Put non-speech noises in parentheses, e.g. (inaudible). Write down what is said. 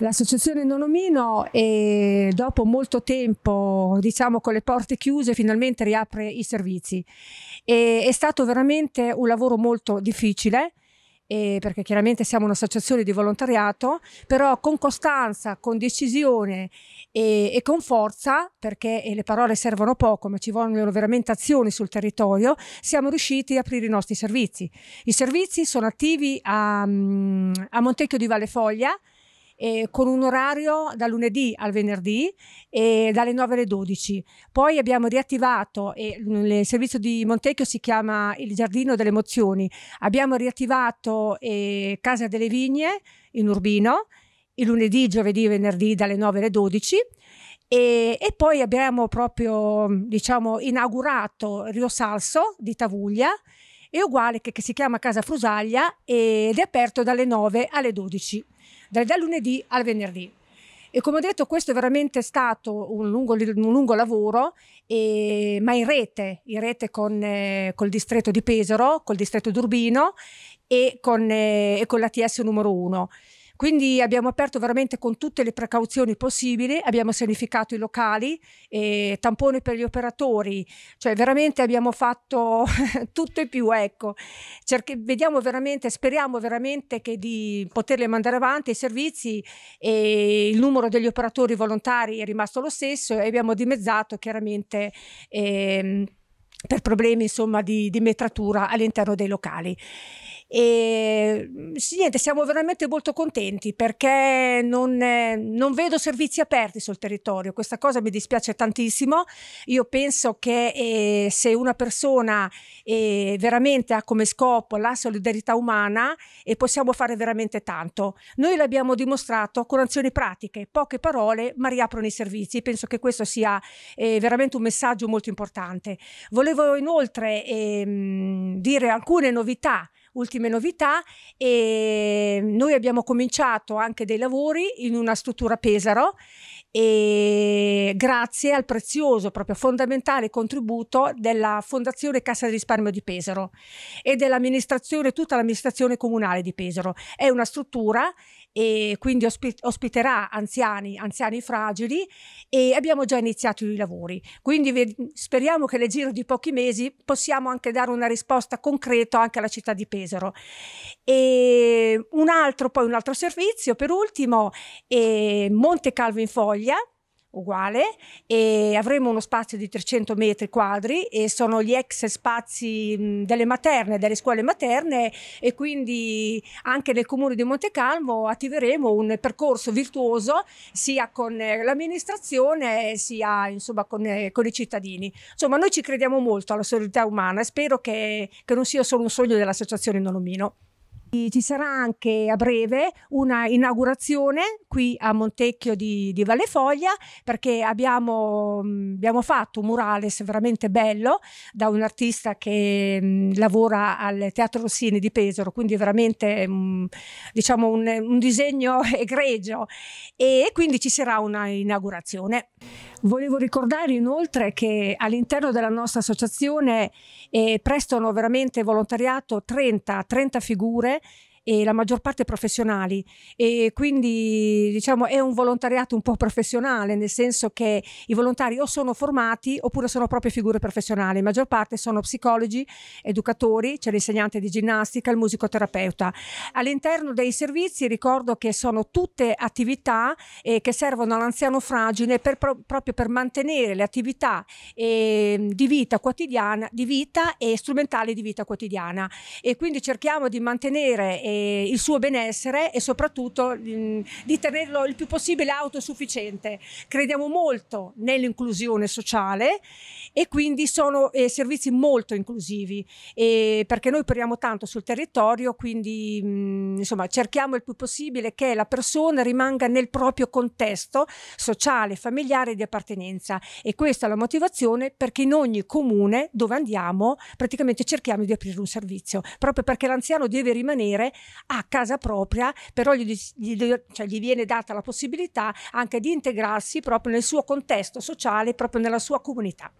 L'associazione Nonomino e dopo molto tempo, diciamo con le porte chiuse, finalmente riapre i servizi. E è stato veramente un lavoro molto difficile. Eh, perché chiaramente siamo un'associazione di volontariato, però con costanza, con decisione e, e con forza, perché le parole servono poco, ma ci vogliono veramente azioni sul territorio, siamo riusciti ad aprire i nostri servizi. I servizi sono attivi a, mm, a Montecchio di Valle Foglia, eh, con un orario da lunedì al venerdì e dalle 9 alle 12. Poi abbiamo riattivato, eh, il servizio di Montecchio si chiama il Giardino delle Emozioni, abbiamo riattivato eh, Casa delle Vigne in Urbino, il lunedì, giovedì e venerdì dalle 9 alle 12. E, e, poi abbiamo proprio diciamo, inaugurato Rio Salso di Tavuglia è uguale che, che si chiama Casa Frusaglia ed è aperto dalle 9 alle 12, dal, dal lunedì al venerdì. E come ho detto, questo è veramente stato un lungo, un lungo lavoro, e, ma in rete, in rete con eh, col distretto di Pesaro, col distretto d'Urbino e con, eh, e con l'ATS numero 1. Quindi abbiamo aperto veramente con tutte le precauzioni possibili, abbiamo sanificato i locali, eh, tampone per gli operatori, cioè veramente abbiamo fatto (laughs) tutto e più, ecco. Cerche, vediamo veramente, speriamo veramente che di poterle mandare avanti i servizi e il numero degli operatori volontari è rimasto lo stesso e abbiamo dimezzato chiaramente eh, per problemi insomma, di, di metratura all'interno dei locali. E mm, niente, siamo veramente molto contenti perché non, eh, non, vedo servizi aperti sul territorio. Questa cosa mi dispiace tantissimo. Io penso che eh, se una persona eh, veramente ha come scopo la solidarietà umana e eh, possiamo fare veramente tanto. Noi l'abbiamo dimostrato con azioni pratiche, poche parole, ma riaprono i servizi. Penso che questo sia eh, veramente un messaggio molto importante. Volevo inoltre ehm, dire alcune novità ultime novità e noi abbiamo cominciato anche dei lavori in una struttura Pesaro e grazie al prezioso, proprio fondamentale contributo della Fondazione Cassa di Risparmio di Pesaro e dell'amministrazione, tutta l'amministrazione comunale di Pesaro. È una struttura e quindi ospiterà anziani, anziani fragili e abbiamo già iniziato i lavori. Quindi speriamo che nel giro di pochi mesi possiamo anche dare una risposta concreta anche alla città di Pesaro. E un altro, poi un altro servizio, per ultimo, è Monte Calvo in Fogli Puglia uguale e avremo uno spazio di 300 metri quadri e sono gli ex spazi delle materne, delle scuole materne e quindi anche nel comune di Montecalmo attiveremo un percorso virtuoso sia con eh, l'amministrazione sia insomma con, eh, con, i cittadini. Insomma noi ci crediamo molto alla solidarietà umana e spero che, che non sia solo un sogno dell'associazione Nonomino. Ci sarà anche a breve una inaugurazione qui a Montecchio di, di Vallefoglia perché abbiamo, mm, abbiamo, fatto un murales veramente bello da un artista che mh, mm, lavora al Teatro Rossini di Pesaro, quindi veramente mh, mm, diciamo un, un disegno (laughs) egregio e quindi ci sarà una inaugurazione. Volevo ricordare inoltre che all'interno della nostra associazione eh, prestano veramente volontariato 30, 30 figure e la maggior parte professionali e quindi diciamo è un volontariato un po' professionale nel senso che i volontari o sono formati oppure sono proprio figure professionali, la maggior parte sono psicologi, educatori, c'è l'insegnante di ginnastica, il musicoterapeuta. All'interno dei servizi ricordo che sono tutte attività eh, che servono all'anziano fragile per, pro proprio per mantenere le attività eh, di vita quotidiana, di vita e strumentali di vita quotidiana e quindi cerchiamo di mantenere eh, eh, il suo benessere e soprattutto di tenerlo il più possibile autosufficiente. Crediamo molto nell'inclusione sociale e quindi sono eh, servizi molto inclusivi eh, perché noi operiamo tanto sul territorio, quindi mh, insomma cerchiamo il più possibile che la persona rimanga nel proprio contesto sociale, familiare e di appartenenza e questa è la motivazione perché in ogni comune dove andiamo praticamente cerchiamo di aprire un servizio proprio perché l'anziano deve rimanere a casa propria, però gli, gli, cioè, gli viene data la possibilità anche di integrarsi proprio nel suo contesto sociale, proprio nella sua comunità.